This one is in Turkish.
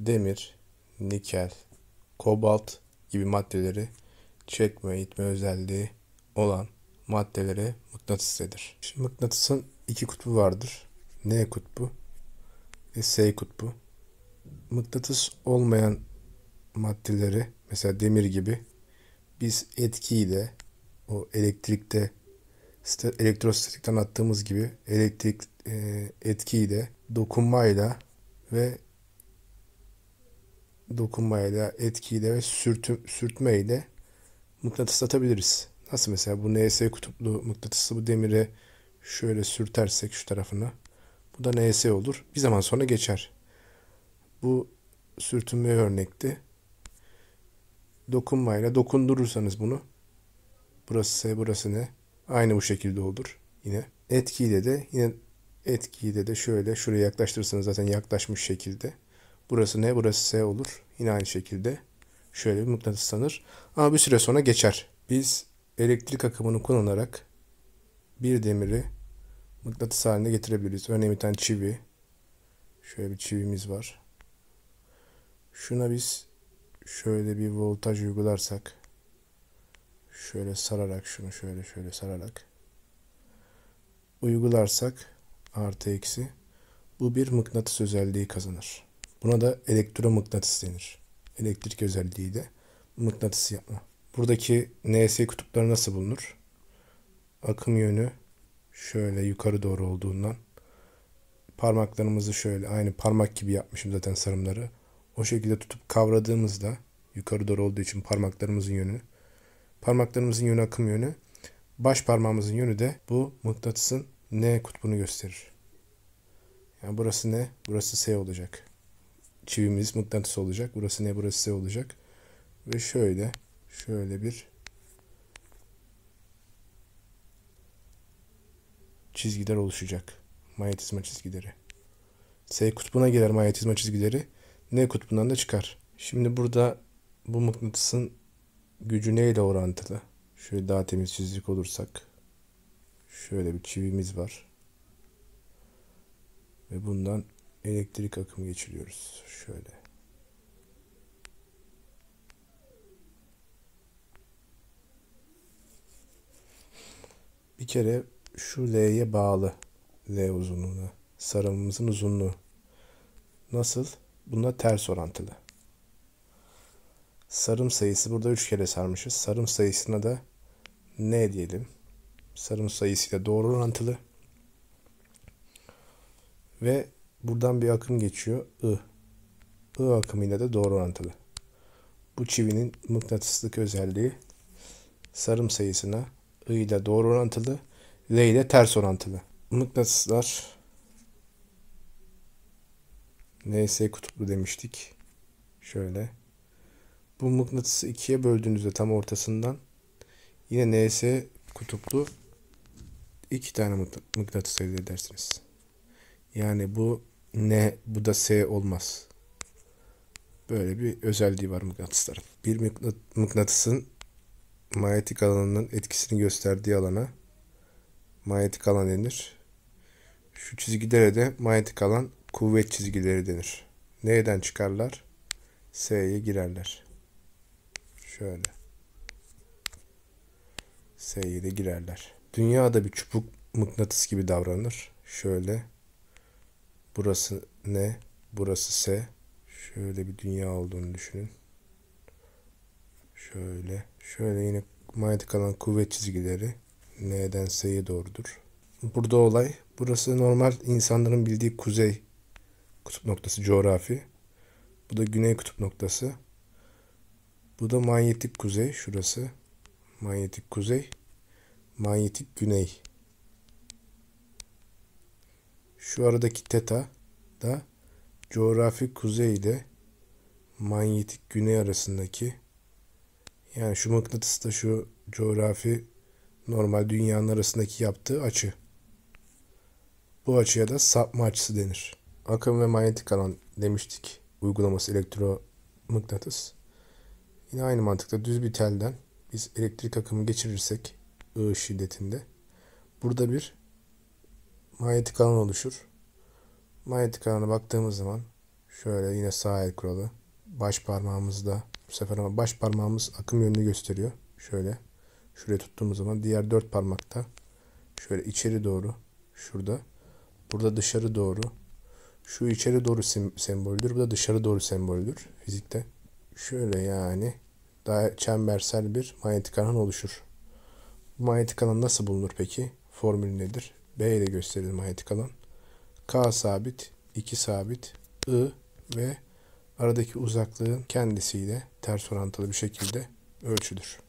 demir, nikel, kobalt gibi maddeleri çekme, itme özelliği olan maddelere mıknatıs denir. Şimdi mıknatısın iki kutbu vardır. N kutbu ve S kutbu. Mıknatıs olmayan maddeleri mesela demir gibi biz etkiyle o elektrikte elektrostatikten attığımız gibi elektrik e, etkiyle dokunmayla ve dokunmayla, etkiyle ve sürtüm, sürtmeyle mıknatıslatabiliriz. Nasıl mesela bu NS kutuplu mıknatısı bu demire şöyle sürtersek şu tarafına bu da NS olur. Bir zaman sonra geçer. Bu sürtünme örnekti. Dokunmayla dokundurursanız bunu burası S burası ne aynı bu şekilde olur yine. Etkiyle de yine etkiyle de şöyle şuraya yaklaştırırsanız zaten yaklaşmış şekilde Burası ne? Burası S olur. Yine aynı şekilde şöyle bir mıknatıslanır. Ama bir süre sonra geçer. Biz elektrik akımını kullanarak bir demiri mıknatıs haline getirebiliriz. Örneğin bir tane çivi. Şöyle bir çivimiz var. Şuna biz şöyle bir voltaj uygularsak şöyle sararak şunu şöyle şöyle sararak uygularsak artı eksi bu bir mıknatıs özelliği kazanır. Buna da elektromıknatıs denir. Elektrik özelliği de mıknatıs yapma. Buradaki NS kutupları nasıl bulunur? Akım yönü şöyle yukarı doğru olduğundan parmaklarımızı şöyle aynı parmak gibi yapmışım zaten sarımları. O şekilde tutup kavradığımızda yukarı doğru olduğu için parmaklarımızın yönü parmaklarımızın yönü akım yönü baş parmağımızın yönü de bu mıknatısın N kutbunu gösterir. Yani burası ne? Burası S olacak çivimiz mıknatıs olacak. Burası ne burası olacak. Ve şöyle şöyle bir çizgiler oluşacak. Manyetizma çizgileri. S kutbuna girer manyetizma çizgileri. N kutbundan da çıkar. Şimdi burada bu mıknatısın gücü neyle orantılı? Şöyle daha temiz çizik olursak. Şöyle bir çivimiz var. Ve bundan elektrik akımı geçiriyoruz. Şöyle. Bir kere şu L'ye bağlı L uzunluğuna. Sarımımızın uzunluğu. Nasıl? Bununla ters orantılı. Sarım sayısı burada 3 kere sarmışız. Sarım sayısına da ne diyelim. Sarım sayısıyla doğru orantılı. Ve Buradan bir akım geçiyor. I. I akımıyla da doğru orantılı. Bu çivinin mıknatıslık özelliği sarım sayısına I ile doğru orantılı, L ile ters orantılı. Mıknatıslar NS kutuplu demiştik. Şöyle. Bu mıknatısı ikiye böldüğünüzde tam ortasından yine NS kutuplu iki tane mıknatıs elde edersiniz. Yani bu ne bu da S olmaz. Böyle bir özelliği var mıknatısların. Bir mıknatısın manyetik alanının etkisini gösterdiği alana manyetik alan denir. Şu çizgilere de manyetik alan kuvvet çizgileri denir. Neyden çıkarlar? S'ye girerler. Şöyle. S'ye de girerler. Dünya da bir çubuk mıknatıs gibi davranır. Şöyle Burası ne? Burası S. Şöyle bir dünya olduğunu düşünün. Şöyle. Şöyle yine manyetik alan kuvvet çizgileri N'den S'ye doğrudur. Burada olay. Burası normal insanların bildiği kuzey kutup noktası coğrafi. Bu da güney kutup noktası. Bu da manyetik kuzey şurası. Manyetik kuzey. Manyetik güney. Şu aradaki teta da coğrafi kuzey ile manyetik güney arasındaki yani şu mıknatıs da şu coğrafi normal dünyanın arasındaki yaptığı açı. Bu açıya da sapma açısı denir. Akım ve manyetik alan demiştik. Uygulaması elektromıknatıs. Yine aynı mantıkta düz bir telden biz elektrik akımı geçirirsek I şiddetinde burada bir Manyetik alan oluşur. Manyetik alanına baktığımız zaman şöyle yine sağ el kuralı. Baş parmağımızda bu sefer ama baş parmağımız akım yönünü gösteriyor. Şöyle şuraya tuttuğumuz zaman diğer dört parmakta şöyle içeri doğru şurada. Burada dışarı doğru. Şu içeri doğru sem semboldür. Bu da dışarı doğru sembolüdür fizikte. Şöyle yani daha çembersel bir manyetik alan oluşur. Bu manyetik alan nasıl bulunur peki? Formülü nedir? B ile gösterelim manyetik alan. K sabit, 2 sabit, I ve aradaki uzaklığın kendisiyle ters orantılı bir şekilde ölçülür.